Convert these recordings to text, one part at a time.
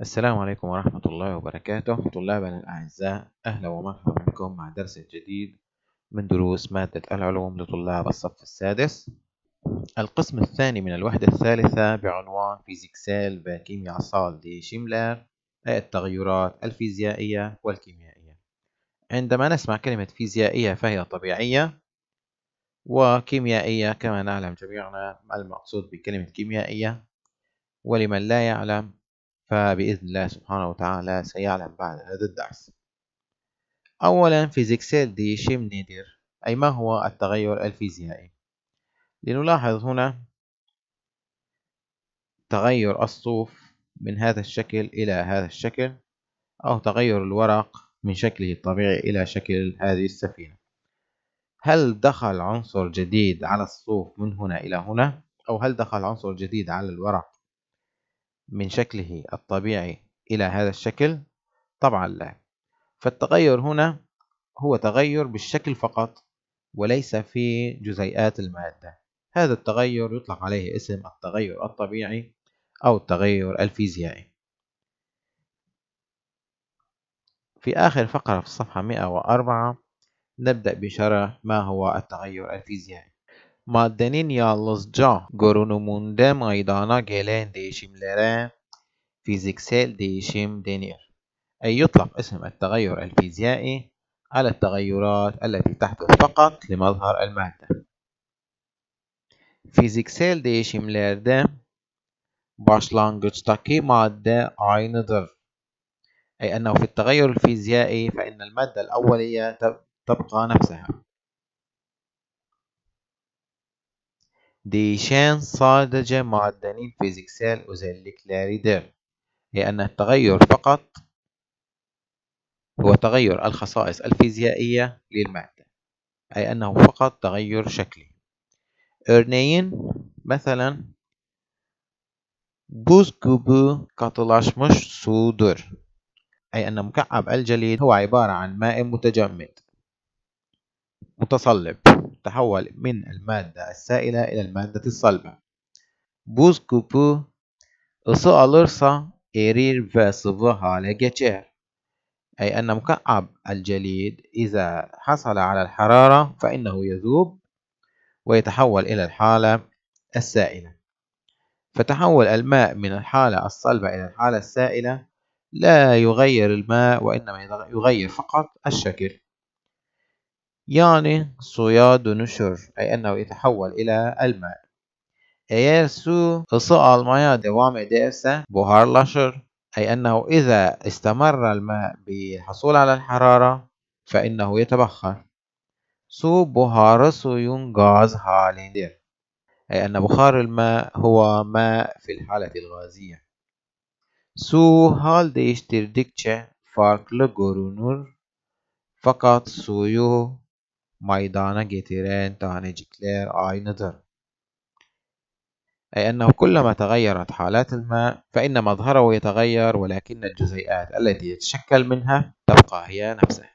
السلام عليكم ورحمة الله وبركاته طلابنا الأعزاء أهلا ومرحبا بكم مع درس جديد من دروس مادة العلوم لطلاب الصف السادس القسم الثاني من الوحدة الثالثة بعنوان فيزيكسال باكيميا صال دي شيملر التغيرات الفيزيائية والكيميائية عندما نسمع كلمة فيزيائية فهي طبيعية وكيميائية كما نعلم جميعنا المقصود بكلمة كيميائية ولمن لا يعلم فبإذن الله سبحانه وتعالى سيعلم بعد هذا الدرس أولا فيزيكسيل دي شيم نيدر أي ما هو التغير الفيزيائي لنلاحظ هنا تغير الصوف من هذا الشكل إلى هذا الشكل أو تغير الورق من شكله الطبيعي إلى شكل هذه السفينة هل دخل عنصر جديد على الصوف من هنا إلى هنا أو هل دخل عنصر جديد على الورق من شكله الطبيعي إلى هذا الشكل؟ طبعا لا فالتغير هنا هو تغير بالشكل فقط وليس في جزيئات المادة هذا التغير يطلق عليه اسم التغير الطبيعي أو التغير الفيزيائي في آخر فقرة في الصفحة 104 نبدأ بشرح ما هو التغير الفيزيائي maddenin yalnızca görünümünde meydana gelen değişimlere fiziksel değişim denir. أي يطلق اسم التغير الفيزيائي على التغيرات التي تحدث فقط لمظهر المادة. Fiziksel değişimlerde başlangıçtaki madde aynıdır. أي أنه في التغير الفيزيائي فإن المادة الأولية تبقى نفسها. ديشان صادجة معدنين فيزيكسال وذلك لا لأن التغير فقط هو تغير الخصائص الفيزيائية للمادة أي أنه فقط تغير شكلي إرنين مثلا buz كاتلاش مش sudur أي أن مكعب الجليد هو عبارة عن ماء متجمد متصلب تتحول من المادة السائلة إلى المادة الصلبة بوز كوبو أسو alırsa erir ve sıvı hale أي أن مكعب الجليد إذا حصل على الحرارة فإنه يذوب ويتحول إلى الحالة السائلة فتحول الماء من الحالة الصلبة إلى الحالة السائلة لا يغير الماء وإنما يغير فقط الشكل يعني صياد نشر أي أنه يتحول إلى الماء Eğer قصاء ısı دوام devam ederse لشر أي أنه إذا استمر الماء بحصول على الحرارة فإنه يتبخر. سو buharı suyun gaz هالندير أي أن بخار الماء هو ماء في الحالة الغازية. هال ديشتر değiştirdikçe farklı görünür فقط سويو meydana getiren tanecikler aynıdır. أي أنه كلما تغيرت حالات الماء فإن مظهره يتغير ولكن الجزيئات التي يتشكل منها تبقى هي نفسها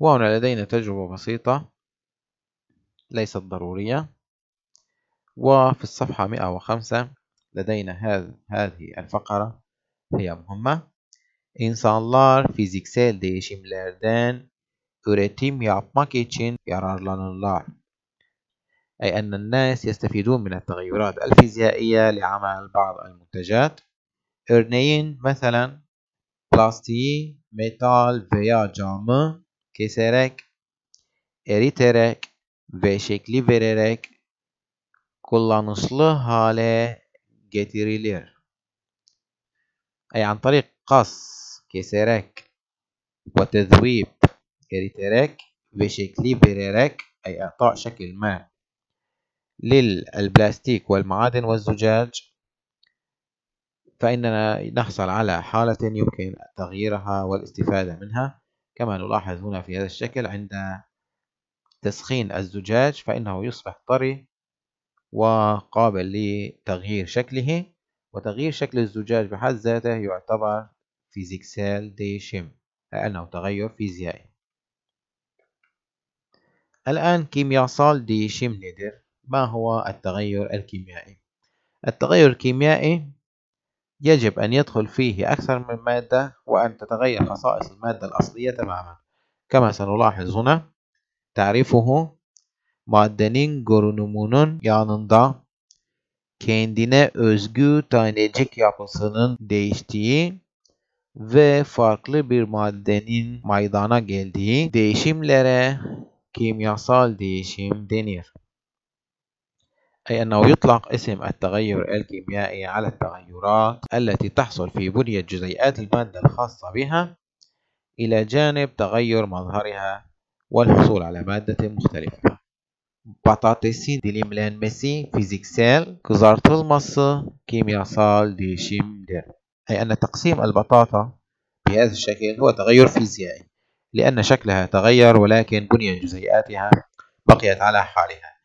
وهنا لدينا تجربة بسيطة ليست ضرورية وفي الصفحة 105 لدينا هذه الفقرة هي مهمة İnsanlar fiziksel değişimlerden üretim yapmak için yararlanırlar. أي أن الناس يستفيدون من التغيرات الفيزيائية لعمل بعض المنتجات örneğin مثلا plastiği metal veya camı keserek eriterek ve şekli vererek kullanışlı hale getirilir. أي عن طريق قص كسرك وتذويب كريتراك بشكل بريراك أي إعطاء شكل ما للبلاستيك والمعادن والزجاج فإننا نحصل على حالة يمكن تغييرها والاستفادة منها كما نلاحظ هنا في هذا الشكل عند تسخين الزجاج فإنه يصبح طري وقابل لتغيير شكله وتغيير شكل الزجاج بحد ذاته يعتبر فيزيكسال دي شيم أنه تغير فيزيائي الآن كيمياء صال دي شيم ليدر ما هو التغير الكيميائي التغير الكيميائي يجب أن يدخل فيه أكثر من مادة وأن تتغير خصائص المادة الأصلية تماما كما سنلاحظ هنا تعرفه مادنين görünümünün يانندا kendine özgü tanecik yapısının değiştiği ve farklı bir maddenin meydana geldiği değişimlere kimyasal değişim denir. أي أنه يطلق اسم التغير الكيميائي على التغيرات التي تحصل في بنية جزيئات المادة الخاصة بها إلى جانب تغير مظهرها والحصول على مادة مختلفة. بطاطسي ديليملانمسي فيزيكسال كزارتلمس كيمياسال ديشيمدر أي أن تقسيم البطاطا بهذا الشكل هو تغير فيزيائي لأن شكلها تغير ولكن بنية جزيئاتها بقيت على حالها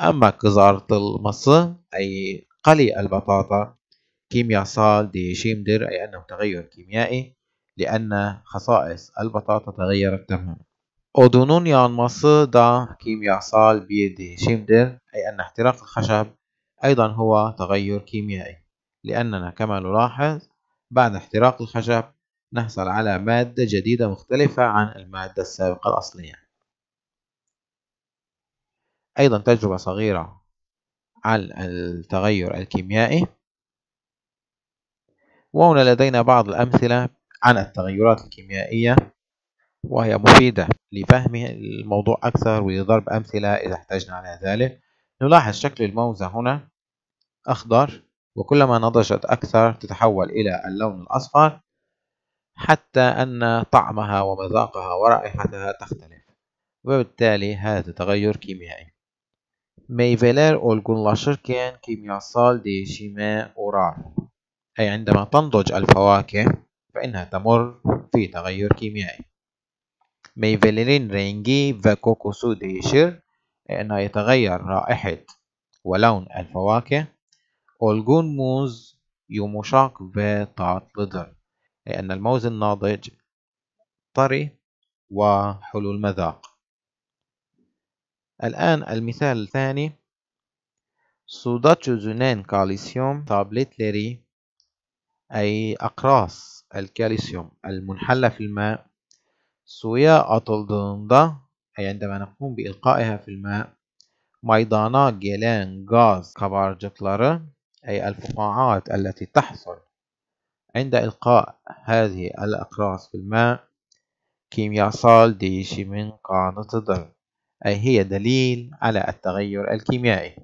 أما كزارة المص أي قلي البطاطا كيميا صال دي شيمدر أي أنه تغير كيميائي لأن خصائص البطاطا تغيرت تماما أودونونيا المص دا كيميا صال دي شيمدر أي أن احتراق الخشب أيضا هو تغير كيميائي لأننا كما نلاحظ بعد احتراق الخشب نحصل على مادة جديدة مختلفة عن المادة السابقة الأصلية أيضا تجربة صغيرة على التغير الكيميائي وهنا لدينا بعض الأمثلة عن التغيرات الكيميائية وهي مفيدة لفهم الموضوع أكثر ولضرب أمثلة إذا احتجنا على ذلك نلاحظ شكل الموزة هنا أخضر وكلما نضجت أكثر تتحول إلى اللون الأصفر حتى أن طعمها ومذاقها ورائحتها تختلف وبالتالي هذا تغير كيميائي Meyveler olgunlaşırken دي شيماء أورار أي عندما تنضج الفواكه فإنها تمر في تغير كيميائي. ميفيلين رينجي فاكوكوسو دي شير أي أنه يتغير رائحة ولون الفواكه أولجون موز يمشق أي أن الموز الناضج طري وحلو المذاق الآن المثال الثاني سوداتشو زونان كاليسيوم تابلت لري أي أقراص الكالسيوم المنحلة في الماء سويا أطلدندا أي عندما نقوم بإلقائها في الماء جيلان غاز كبار kabarcıkları أي الفقاعات التي تحصل عند إلقاء هذه الأقراص في الماء كيمياء صال ديشي من قانة الضرب أي هي دليل على التغير الكيميائي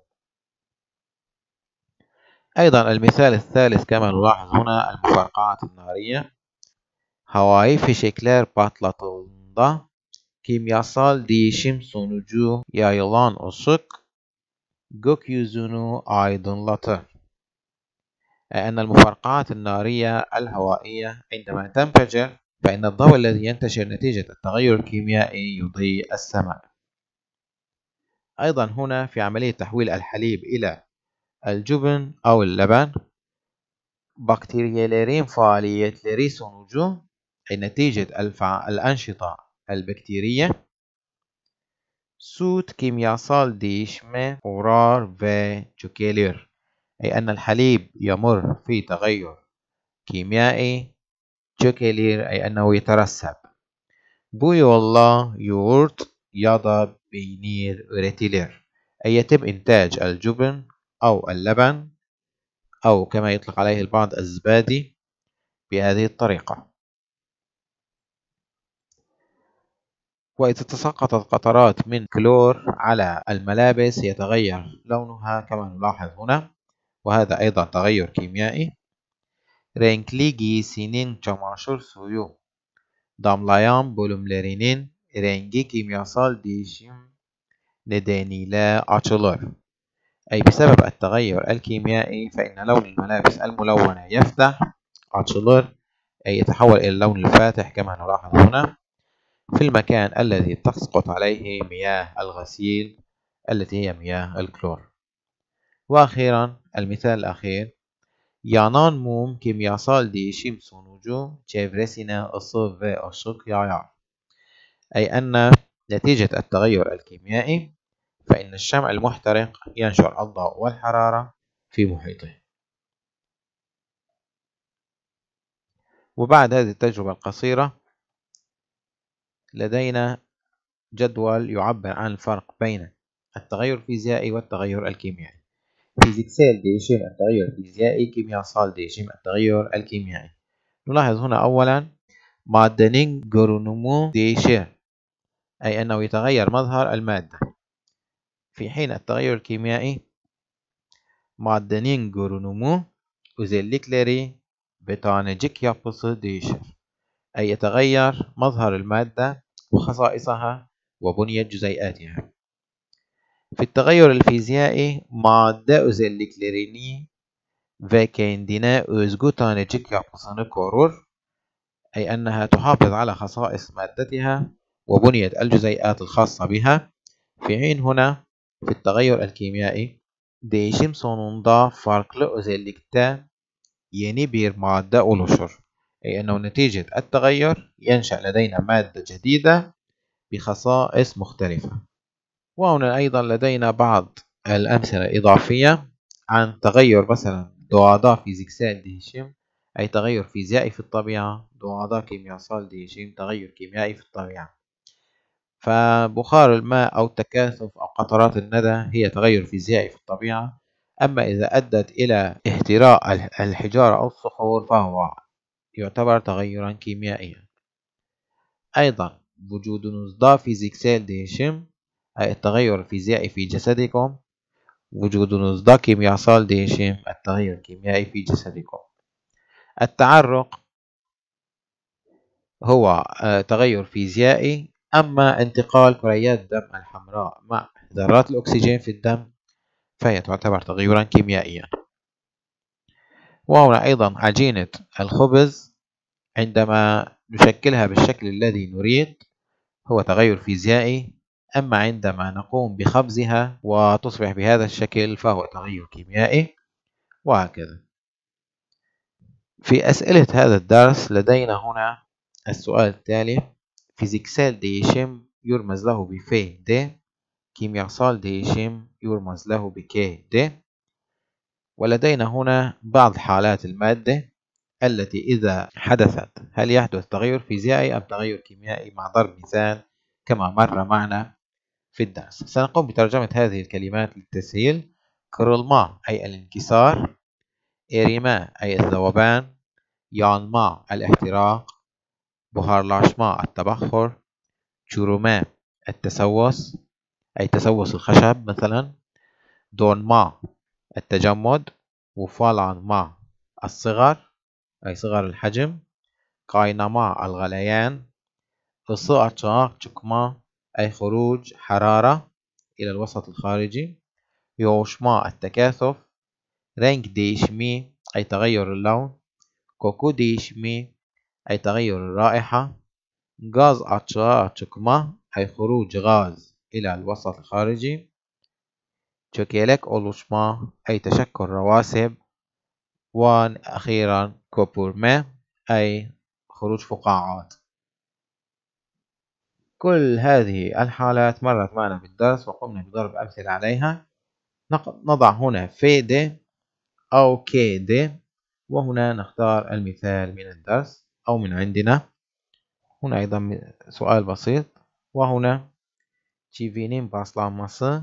أيضا المثال الثالث كما نلاحظ هنا المفرقعات النارية هواي في شكلر patlatıldığında kimyasal değişim sonucu yayılan جوكيوزونو أيضا لطن أن المفرقعات النارية الهوائية عندما تنفجر فإن الضوء الذي ينتشر نتيجة التغير الكيميائي يضيء السماء أيضا هنا في عملية تحويل الحليب إلى الجبن أو اللبن بكتيريا ليرين فعالية ليريسون أي نتيجة الفع... الأنشطة البكتيرية سوت كيميا سال ديش مي أورار في جوكيلير أي أن الحليب يمر في تغير كيميائي جوكيلير أي أنه يترسب بويولا يورت يضا بينير ريتيلير أي يتم إنتاج الجبن أو اللبن أو كما يطلق عليه البعض الزبادي بهذه الطريقة وإذا تساقطت قطرات من كلور على الملابس يتغير لونها كما نلاحظ هنا وهذا أيضا تغير كيميائي رينكليجي سينين چماشر suyu damlayan bölümlerinin rengi kimyasal değişim لا açılır. أي بسبب التغير الكيميائي فإن لون الملابس الملونة يفتح أتشلر أي يتحول إلى اللون الفاتح كما نلاحظ هنا في المكان الذي تسقط عليه مياه الغسيل التي هي مياه الكلور واخيرا المثال الاخير yanan دي شيم سونوجو تشيفريسينا çevresine في ve يا يا أي أن نتيجة التغير الكيميائي فإن الشمع المحترق ينشر الضوء والحرارة في محيطه. وبعد هذه التجربة القصيرة لدينا جدول يعبر عن الفرق بين التغير الفيزيائي والتغير الكيميائي. فيزيكسال لشيم التغير الفيزيائي كيمياء دي لشيم التغير الكيميائي نلاحظ هنا أولا مادة دي ديشير أي أنه يتغير مظهر المادة في حين التغير الكيميائي مادة جورونومو özellikleri ve tanecik yapısı değişir. أي يتغير مظهر المادة وخصائصها وبنية جزيئاتها في التغير الفيزيائي maddeuse فاكين دينا أزجوتانجيك يعطسن كورور أي أنها تحافظ على خصائص مادتها وبنية الجزيئات الخاصة بها في حين هنا في التغير الكيميائي değişim sonunda farklı özellikte يني بير madde oluşur. أي أنه نتيجة التغير ينشأ لدينا مادة جديدة بخصائص مختلفة. وهنا أيضا لدينا بعض الأمثلة إضافية عن تغير مثلا في فيزيكسال ديشيم أي تغير فيزيائي في الطبيعة كيمياء صال ديشيم تغير كيميائي في الطبيعة فبخار الماء أو التكاثف أو قطرات الندى هي تغير فيزيائي في الطبيعة أما إذا أدت إلى اهتراء الحجارة أو الصخور فهو يعتبر تغيرا كيميائيا أيضا وجود نصدى في زيكسال ديشيم التغير الفيزيائي في جسدكم وجود نصدى كيمياء صلدة التغير الكيميائي في جسدكم التعرق هو آه، تغير فيزيائي أما انتقال كريات الدم الحمراء مع ذرات الأكسجين في الدم فهي تعتبر تغيرا كيميائيا وهنا أيضا عجينة الخبز عندما نشكلها بالشكل الذي نريد هو تغير فيزيائي أما عندما نقوم بخبزها وتصبح بهذا الشكل فهو تغير كيميائي وهكذا في أسئلة هذا الدرس لدينا هنا السؤال التالي فيزيكسال ديشيم يرمز له بفي د كيمياصال ديشيم يرمز له بكي د ولدينا هنا بعض حالات المادة التي إذا حدثت هل يحدث تغير فيزيائي أم تغير كيميائي مع ضرب مثال كما مر معنا في الدرس سنقوم بترجمة هذه الكلمات للتسهيل كرولما أي الانكسار إريما أي الذوبان يانما الاحتراق بهارلاشما التبخر تشوروما التسوس أي تسوس الخشب مثلا دونما التجمد وفالانما الصغر أي صغر الحجم كاينما الغليان فصو أتشاق تشكما أي خروج حرارة إلى الوسط الخارجي يوشما التكاثف رينك ديشمي أي تغير اللون كوكو ديشمي أي تغير الرائحة غاز أتشا تشكما أي خروج غاز إلى الوسط الخارجي تشوكيلك أولوشما أي تشكل رواسب وأخيرا كوبورما أي خروج فقاعات كل هذه الحالات مرت معنا في الدرس وقمنا بضرب أمثلة عليها نضع هنا في دي أو كي دي وهنا نختار المثال من الدرس أو من عندنا هنا أيضا سؤال بسيط وهنا تشيفينين باسلاماسي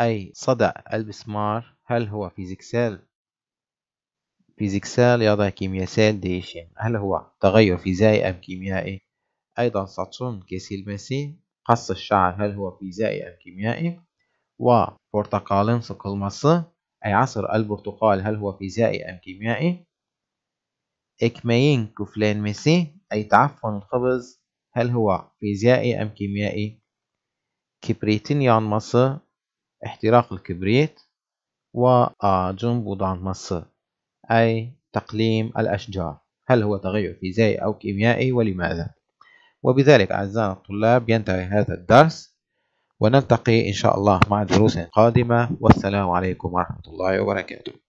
أي صدى البسمار هل هو فيزيكسال فيزيكسال يضع كيمياسال ديشين يعني؟ هل هو تغير فيزيائي أم كيميائي أيضا ساتسون kesilmesi قص الشعر هل هو فيزيائي أم كيميائي وبرتقالın sıkılması أي عصر البرتقال هل هو فيزيائي أم كيميائي كوفلين ميسي أي تعفن الخبز هل هو فيزيائي أم كيميائي كبريتin yanması احتراق الكبريت وآجن مصر أي تقليم الأشجار هل هو تغير فيزيائي أو كيميائي ولماذا؟ وبذلك أعزائنا الطلاب ينتهي هذا الدرس ونلتقي إن شاء الله مع دروس قادمة والسلام عليكم ورحمة الله وبركاته